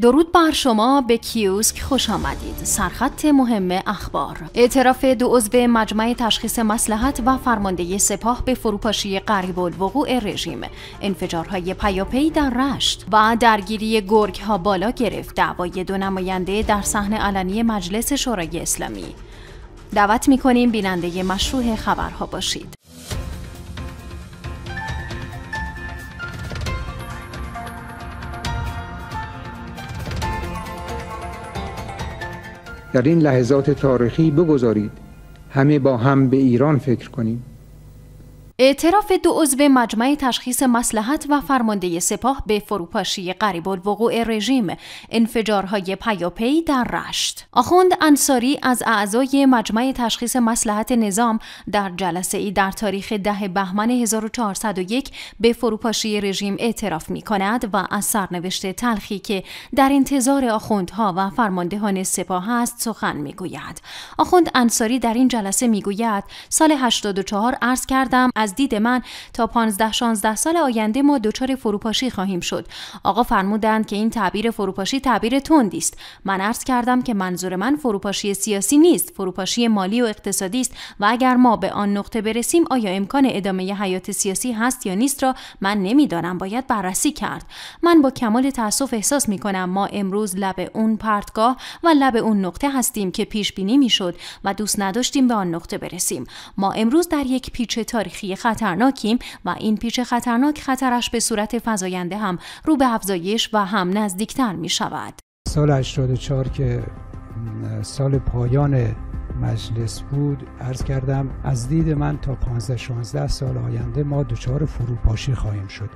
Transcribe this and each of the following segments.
درود بر شما به کیوسک خوش آمدید سرخط مهم اخبار اعتراف دو عضو مجمع تشخیص مسلحت و فرمانده سپاه به فروپاشی قریب الوقوع رژیم انفجارهای پیاپی در رشت و درگیری گرگ ها بالا گرفت دعوای دو نماینده در صحن علنی مجلس شورای اسلامی دعوت میکنیم بیننده مشروع خبرها باشید در این لحظات تاریخی بگذارید همه با هم به ایران فکر کنیم اعتراف دو عضو مجمع تشخیص مسلحت و فرمانده سپاه به فروپاشی قریب الوقوع رژیم انفجارهای پیاپی در رشت آخوند انصاری از اعضای مجمع تشخیص مسلحت نظام در جلسه ای در تاریخ ده بهمن 1401 به فروپاشی رژیم اعتراف می کند و از سرنوشت تلخی که در انتظار آخوندها و فرماندهان سپاه است سخن می گوید. آخوند انصاری در این جلسه می گوید سال 84 عرض کردم از از دید من تا 15 16 سال آینده ما دچار فروپاشی خواهیم شد آقا فرمودند که این تعبیر فروپاشی تعبیر تندی است من عرض کردم که منظور من فروپاشی سیاسی نیست فروپاشی مالی و اقتصادی است و اگر ما به آن نقطه برسیم آیا امکان ادامه ی حیات سیاسی هست یا نیست را من نمیدانم باید بررسی کرد من با کمال تاسف احساس می کنم ما امروز لب اون پرتگاه و لب اون نقطه هستیم که پیش بینی میشد و دوست نداشتیم به آن نقطه برسیم ما امروز در یک پیچ تاریخی خطرناکیم و این پیچ خطرناک خطرش به صورت فزاینده هم رو به افزایش و هم نزدیکتر می شود. سال 84 که سال پایان مجلس بود عرض کردم از دید من تا 15 16 سال آینده ما دچار فروپاشی خواهیم شد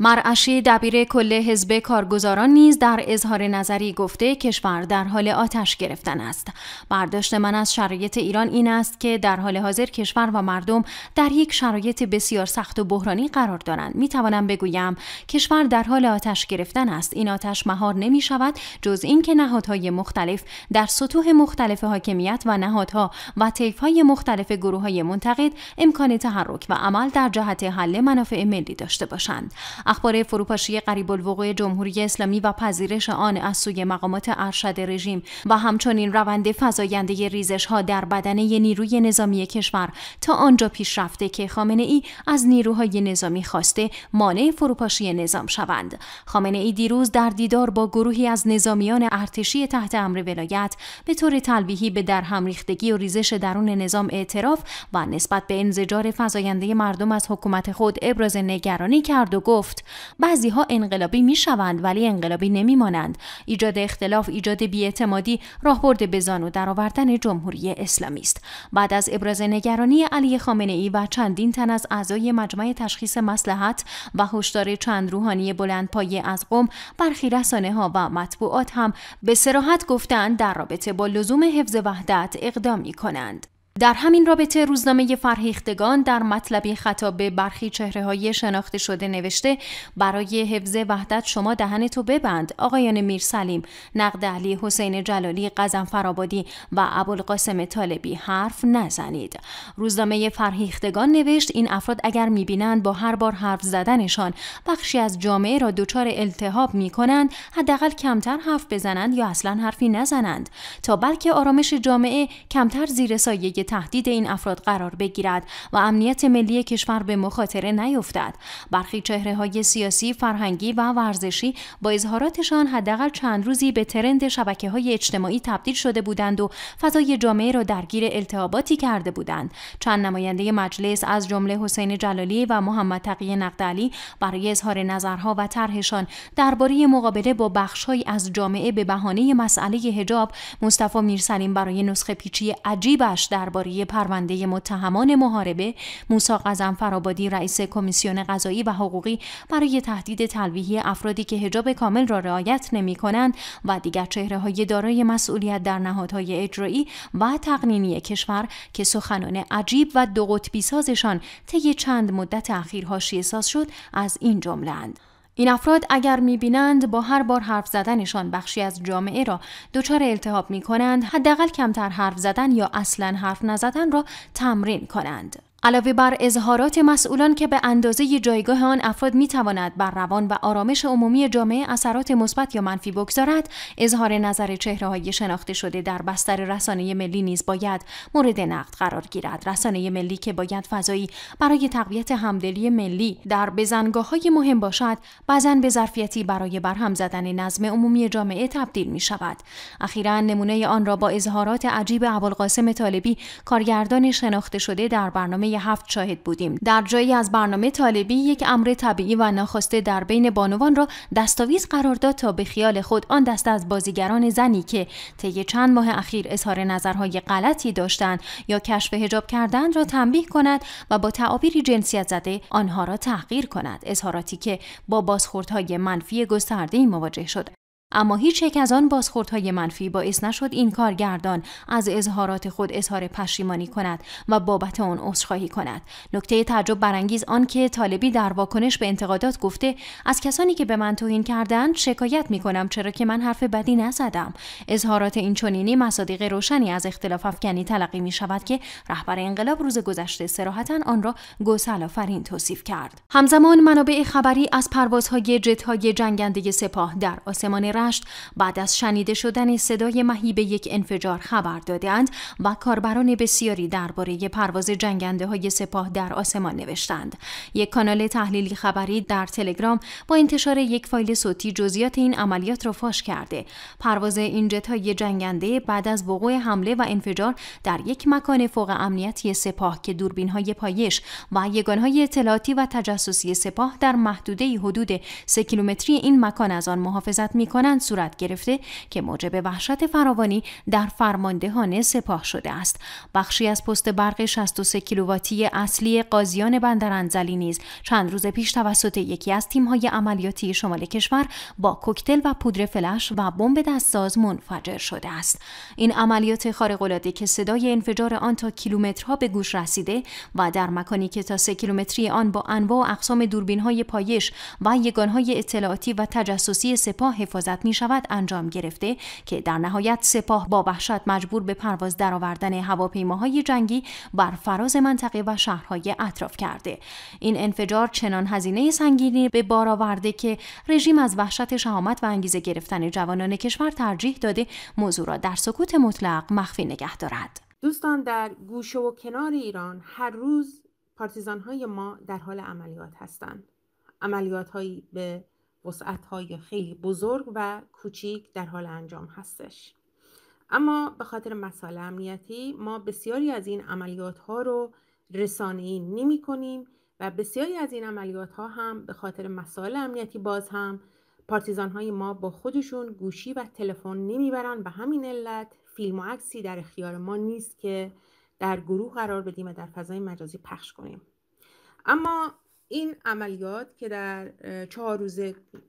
مرعشی دبیر کل حزب کارگزاران نیز در اظهار نظری گفته کشور در حال آتش گرفتن است برداشت من از شرایط ایران این است که در حال حاضر کشور و مردم در یک شرایط بسیار سخت و بحرانی قرار دارند می توانم بگویم کشور در حال آتش گرفتن است این آتش مهار نمی شود جز اینکه نهادهای مختلف در سطوح مختلف حاکمیت و نهادها و طیفهای مختلف گروههای منتقد امکان تحرک و عمل در جهت حل منافع ملی داشته باشند اخبار فروپاشی قریب الوقوع جمهوری اسلامی و پذیرش آن از سوی مقامات ارشد رژیم و همچنین روند فزاینده ریزش ها در بدنه نیروی نظامی کشور تا آنجا پیش رفته که خامنه ای از نیروهای نظامی خواسته مانع فروپاشی نظام شوند خامنه ای دیروز در دیدار با گروهی از نظامیان ارتشی تحت امر ولایت به طور تلویحی به درهم ریختگی و ریزش درون نظام اعتراف و نسبت به انزجار فزاینده مردم از حکومت خود ابراز نگرانی کرد و گفت بعضی ها انقلابی شوند ولی انقلابی نمیمانند ایجاد اختلاف ایجاد بیاعتمادی راهبرد بزان و درآوردن جمهوری اسلامی است بعد از ابراز نگرانی علی خامنه ای و چندین تن از اعضای مجمع تشخیص مسلحت و هشدار چند روحانی بلندپایه از قوم برخی رسانه ها و مطبوعات هم به سراحت گفتند در رابطه با لزوم حفظ وحدت اقدام می کنند. در همین رابطه روزنامه فرهیختگان در مطلبی خطاب به برخی چهره های شناخته شده نوشته برای حفظ وحدت شما تو ببند آقایان میرسلیم نقد علی حسین جلالی قزم فرابادی و ابوالقاسم طالبی حرف نزنید روزنامه فرهیختگان نوشت این افراد اگر میبینند با هر بار حرف زدنشان بخشی از جامعه را دچار التهاب میکنند حداقل کمتر حرف بزنند یا اصلا حرفی نزنند تا بلکه آرامش جامعه کمتر زیر سایه تهدید این افراد قرار بگیرد و امنیت ملی کشور به مخاطره نیفتد برخی چهره های سیاسی فرهنگی و ورزشی با اظهاراتشان حداقل چند روزی به ترند شبکه های اجتماعی تبدیل شده بودند و فضای جامعه را درگیر التهاباتی کرده بودند چند نماینده مجلس از جمله حسین جلالی و محمد تقی نقدعلی برای اظهار نظرها و طرحشان درباره مقابله با بخشهایی از جامعه به بهانه مسئله حجاب مصطفی میرسلیم برای نسخه پیچی عجیبش در درباره پرونده متهمان محاربه موسی قزم فرابادی رئیس کمیسیون قضایی و حقوقی برای تهدید تلویحی افرادی که حجاب کامل را رعایت نمی کنند و دیگر چهره های دارای مسئولیت در نهادهای اجرایی و تقنینی کشور که سخنان عجیب و دو قطبی سازشان طی چند مدت اخیر حاشیه ساز شد از این جمله این افراد اگر میبینند با هر بار حرف زدنشان بخشی از جامعه را دچار التهاب می کنند حداقل کمتر حرف زدن یا اصلا حرف نزدن را تمرین کنند علاوه بر اظهارات مسئولان که به اندازه جایگاه آن افراد می بر روان و آرامش عمومی جامعه اثرات مثبت یا منفی بگذارد، اظهار نظر چهره های شناخته شده در بستر رسانه ملی نیز باید مورد نقد قرار گیرد. رسانه ملی که باید فضایی برای تقویت همدلی ملی در بزنگاه های مهم باشد، بزن به ظرفیتی برای برهم زدن نظم عمومی جامعه تبدیل می شود. اخیرا نمونه آن را با اظهارات عجیب ابوالقاسم طالبی، کارگردان شناخته شده در برنامه هفت شاهد بودیم در جایی از برنامه طالبی یک امر طبیعی و ناخواسته در بین بانوان را دستاویز قرار داد تا به خیال خود آن دست از بازیگران زنی که طی چند ماه اخیر اظهار نظرهای غلطی داشتند یا کشف هجاب کردن را تنبیه کند و با تعابیری جنسیت زده آنها را تحقیر کند اظهاراتی که با بازخوردهای منفی گستردهای مواجه شد اما هیچ یک از آن بازخوردهای منفی باعث نشد این کارگردان از اظهارات خود اظهار پشیمانی کند و بابت آن عذرخواهی کند نکته تعجب برانگیز آنکه طالبی در واکنش به انتقادات گفته از کسانی که به من توهین کردند شکایت می کنم چرا که من حرف بدی نزدم اظهارات این چنینی مصادیق روشنی از اختلاف افکنی تلقی می شود که رهبر انقلاب روز گذشته سراحتا آن را گسل توصیف کرد همزمان منابع خبری از پروازهای جتهای جنگنده سپاه در آسمان بعد از شنیده شدن صدای مهیب یک انفجار خبر دادند و کاربران بسیاری درباره پرواز جنگنده های سپاه در آسمان نوشتند. یک کانال تحلیلی خبری در تلگرام با انتشار یک فایل صوتی جزئیات این عملیات را فاش کرده. پرواز این جنگنده بعد از وقوع حمله و انفجار در یک مکان فوق امنیتی سپاه که دوربین های پایش و یگان های اطلاعاتی و تجسسی سپاه در محدوده حدود 3 کیلومتری این مکان از آن محافظت می مانند صورت گرفته که موجب وحشت فراوانی در فرماندهان سپاه شده است بخشی از پست برق 63 کیلوواتی اصلی قاضیان بندر انزلی نیز چند روز پیش توسط یکی از تیم‌های عملیاتی شمال کشور با کوکتل و پودر فلش و بمب دستساز منفجر شده است این عملیات خارق‌العاده که صدای انفجار آن تا کیلومترها به گوش رسیده و در مکانی که تا سه کیلومتری آن با انواع و اقسام دوربین‌های پایش و یگان‌های اطلاعاتی و تجسسی سپاه حفاظت می شود انجام گرفته که در نهایت سپاه با وحشت مجبور به پرواز درآوردن هواپیماهای جنگی بر فراز منطقه و شهرهای اطراف کرده این انفجار چنان هزینه سنگینی به بار آورده که رژیم از وحشت شهامت و انگیزه گرفتن جوانان کشور ترجیح داده موضوع را در سکوت مطلق مخفی نگه دارد دوستان در گوشه و کنار ایران هر روز پارتیزان های ما در حال عملیات هستند عملیات به های خیلی بزرگ و کوچیک در حال انجام هستش اما به خاطر مسائل امنیتی ما بسیاری از این عملیات ها رو رسانه‌ای نمی کنیم و بسیاری از این عملیات ها هم به خاطر مسائل امنیتی باز هم پارتیزان های ما با خودشون گوشی و تلفن نمیبرن به همین علت فیلم و عکسی در اختیار ما نیست که در گروه قرار بدیم و در فضای مجازی پخش کنیم اما این عملیات که در چهار روز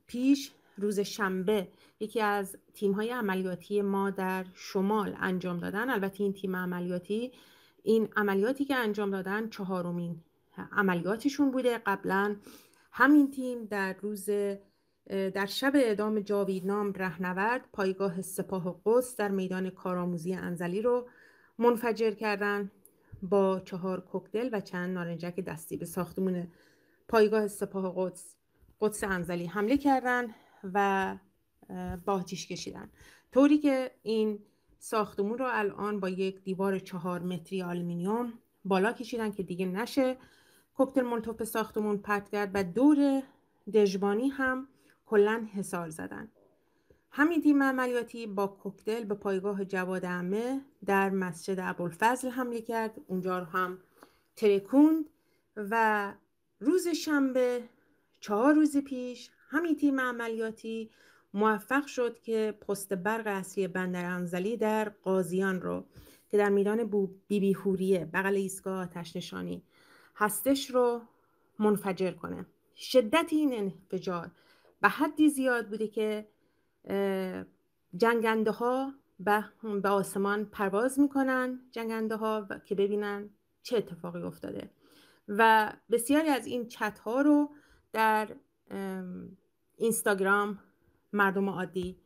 پیش روز شنبه یکی از تیم های عملیاتی ما در شمال انجام دادن البته این تیم عملیاتی این عملیاتی که انجام دادن چهارمین عملیاتشون بوده قبلا همین تیم در روز در شب اعدام جاویدنام رهنورد پایگاه سپاه قدس در میدان کارآموزی انزلی رو منفجر کردن با چهار کوکتل و چند نارنجک دستی به ساختمون پایگاه سپاه قدس قدس انزلی حمله کردند و با آتیش کشیدن طوری که این ساختمون رو الان با یک دیوار چهار متری آلومینیوم بالا کشیدن که دیگه نشه کوکتل مولتوپ ساختمون پرت کرد و دور دژبانی هم کلا حسار زدن همین تیم عملیاتی با کوکتل به پایگاه جواد عمه در مسجد ابوالفضل حمله کرد اونجا رو هم ترکوند و روز شنبه چهار روز پیش همین تیم عملیاتی موفق شد که پست برق اصلی بندر انزلی در قاضیان رو که در میدان بیبی هوریه بغل ایستگاه آتش نشانی هستش رو منفجر کنه شدت این انفجار به حدی زیاد بوده که جنگنده ها به آسمان پرواز میکنن جنگنده ها که ببینن چه اتفاقی افتاده و بسیاری از این چت ها رو در اینستاگرام مردم عادی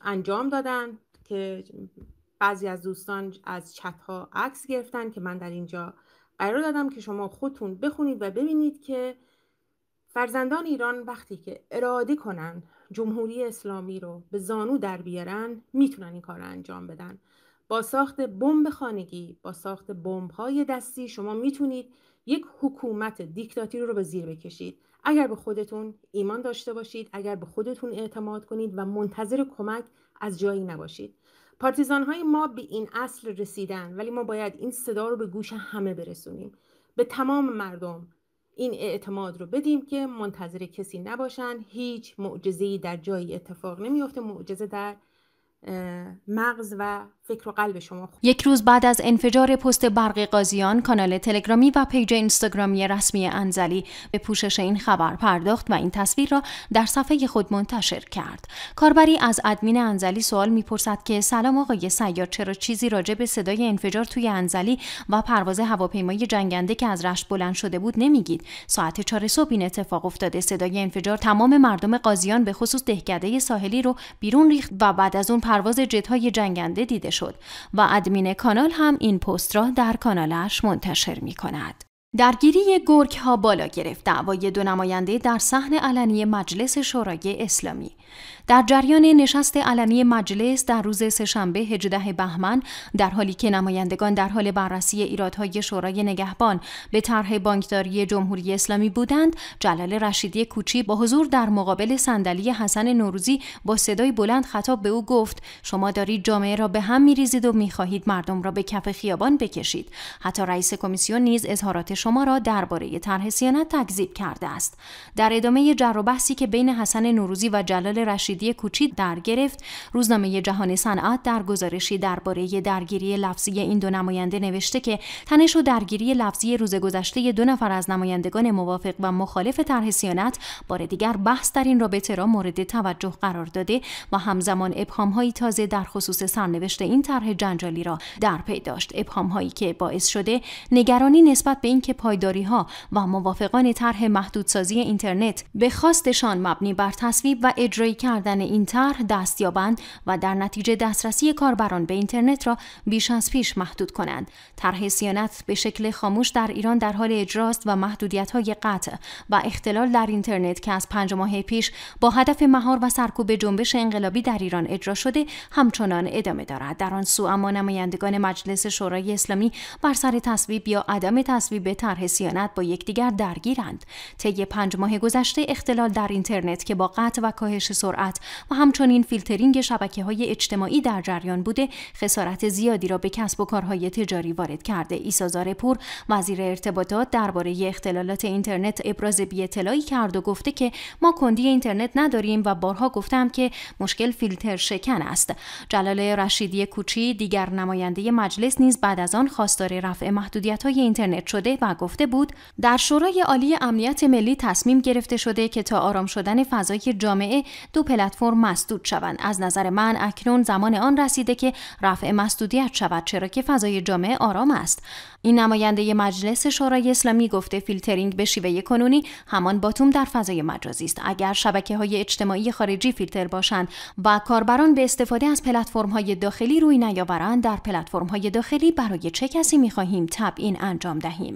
انجام دادن که بعضی از دوستان از چت ها عکس گرفتن که من در اینجا قرار دادم که شما خودتون بخونید و ببینید که فرزندان ایران وقتی که اراده کنن جمهوری اسلامی رو به زانو در بیارن میتونن این کار رو انجام بدن با ساخت بمب خانگی با ساخت بمب های دستی شما میتونید یک حکومت دیکتاتوری رو به زیر بکشید اگر به خودتون ایمان داشته باشید اگر به خودتون اعتماد کنید و منتظر کمک از جایی نباشید پارتیزان های ما به این اصل رسیدن ولی ما باید این صدا رو به گوش همه برسونیم به تمام مردم این اعتماد رو بدیم که منتظر کسی نباشن هیچ معجزه‌ای در جایی اتفاق نمیفته معجزه در مغز و فکر و قلب شما یک روز بعد از انفجار پست برق قاضیان کانال تلگرامی و پیج اینستاگرامی رسمی انزلی به پوشش این خبر پرداخت و این تصویر را در صفحه خود منتشر کرد کاربری از ادمین انزلی سوال میپرسد که سلام آقای سیار چرا چیزی راجع به صدای انفجار توی انزلی و پرواز هواپیمای جنگنده که از رشت بلند شده بود نمیگید ساعت چهار صبح این اتفاق افتاده صدای انفجار تمام مردم قاضیان به خصوص دهکده ساحلی رو بیرون ریخت و بعد از اون پرواز های جنگنده دیده شد و ادمین کانال هم این پست را در کانالش منتشر می کند. درگیری گرک ها بالا گرفت دعوای دو نماینده در صحن علنی مجلس شورای اسلامی در جریان نشست علنی مجلس در روز سهشنبه 18 بهمن در حالی که نمایندگان در حال بررسی ایرادهای شورای نگهبان به طرح بانکداری جمهوری اسلامی بودند جلال رشیدی کوچی با حضور در مقابل صندلی حسن نوروزی با صدای بلند خطاب به او گفت شما دارید جامعه را به هم میریزید و میخواهید مردم را به کف خیابان بکشید حتی رئیس کمیسیون نیز اظهارات شما را درباره طرح سیانت تکذیب کرده است در ادامه جر که بین حسن نوروزی و جلال رشیدی خورشیدی کوچی در گرفت روزنامه جهان صنعت در گزارشی درباره درگیری لفظی این دو نماینده نوشته که تنش و درگیری لفظی روز گذشته دو نفر از نمایندگان موافق و مخالف طرح سیانت بار دیگر بحث در این رابطه را مورد توجه قرار داده و همزمان های تازه در خصوص سرنوشت این طرح جنجالی را در پی داشت هایی که باعث شده نگرانی نسبت به اینکه پایداری ها و موافقان طرح محدودسازی اینترنت به خواستشان مبنی بر تصویب و اجرایی کرد کردن این طرح یابند و در نتیجه دسترسی کاربران به اینترنت را بیش از پیش محدود کنند طرح سیانت به شکل خاموش در ایران در حال اجراست و محدودیت های قطع و اختلال در اینترنت که از پنج ماه پیش با هدف مهار و سرکوب جنبش انقلابی در ایران اجرا شده همچنان ادامه دارد در آن سو اما نمایندگان مجلس شورای اسلامی بر سر تصویب یا عدم تصویب طرح سیانت با یکدیگر درگیرند طی پنج ماه گذشته اختلال در اینترنت که با قطع و کاهش سرعت و همچنین فیلترینگ شبکه های اجتماعی در جریان بوده خسارت زیادی را به کسب و کارهای تجاری وارد کرده ایسازار پور وزیر ارتباطات درباره اختلالات اینترنت ابراز بیاطلاعی کرد و گفته که ما کندی اینترنت نداریم و بارها گفتم که مشکل فیلتر شکن است جلال رشیدی کوچی دیگر نماینده مجلس نیز بعد از آن خواستار رفع محدودیت های اینترنت شده و گفته بود در شورای عالی امنیت ملی تصمیم گرفته شده که تا آرام شدن فضای جامعه دو پلت پلتفرم مسدود شوند از نظر من اکنون زمان آن رسیده که رفع مسدودیت شود چرا که فضای جامعه آرام است این نماینده مجلس شورای اسلامی گفته فیلترینگ به شیوه کنونی همان باتوم در فضای مجازی است اگر شبکه های اجتماعی خارجی فیلتر باشند و کاربران به استفاده از پلتفرم های داخلی روی نیاورند در پلتفرم های داخلی برای چه کسی می خواهیم این انجام دهیم